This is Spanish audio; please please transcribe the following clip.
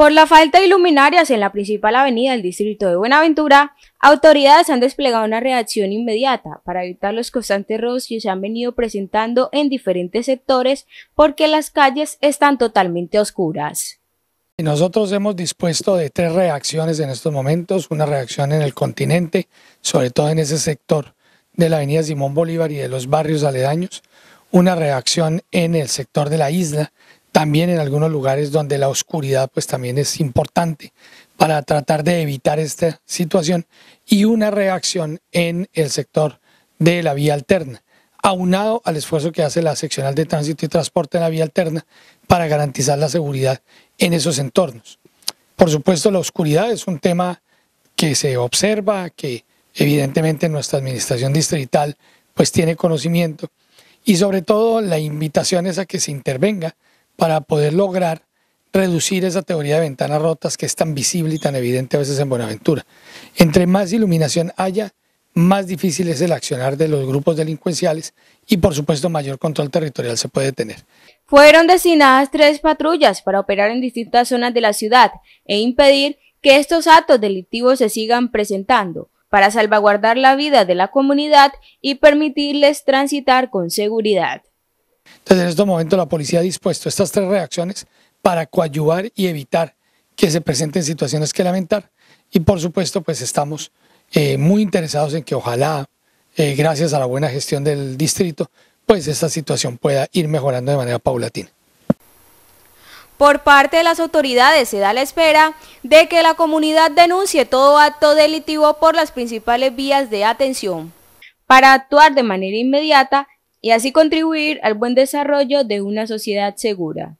Por la falta de luminarias en la principal avenida del distrito de Buenaventura, autoridades han desplegado una reacción inmediata para evitar los constantes roces que se han venido presentando en diferentes sectores porque las calles están totalmente oscuras. Nosotros hemos dispuesto de tres reacciones en estos momentos, una reacción en el continente, sobre todo en ese sector de la avenida Simón Bolívar y de los barrios aledaños, una reacción en el sector de la isla, también en algunos lugares donde la oscuridad pues también es importante para tratar de evitar esta situación y una reacción en el sector de la vía alterna, aunado al esfuerzo que hace la seccional de tránsito y transporte en la vía alterna para garantizar la seguridad en esos entornos. Por supuesto, la oscuridad es un tema que se observa, que evidentemente nuestra administración distrital pues tiene conocimiento y sobre todo la invitación es a que se intervenga para poder lograr reducir esa teoría de ventanas rotas que es tan visible y tan evidente a veces en Buenaventura. Entre más iluminación haya, más difícil es el accionar de los grupos delincuenciales y por supuesto mayor control territorial se puede tener. Fueron designadas tres patrullas para operar en distintas zonas de la ciudad e impedir que estos actos delictivos se sigan presentando para salvaguardar la vida de la comunidad y permitirles transitar con seguridad. Entonces, en estos momentos, la policía ha dispuesto estas tres reacciones para coadyuvar y evitar que se presenten situaciones que lamentar. Y por supuesto, pues estamos eh, muy interesados en que ojalá, eh, gracias a la buena gestión del distrito, pues esta situación pueda ir mejorando de manera paulatina. Por parte de las autoridades se da la espera de que la comunidad denuncie todo acto delitivo por las principales vías de atención. Para actuar de manera inmediata, y así contribuir al buen desarrollo de una sociedad segura.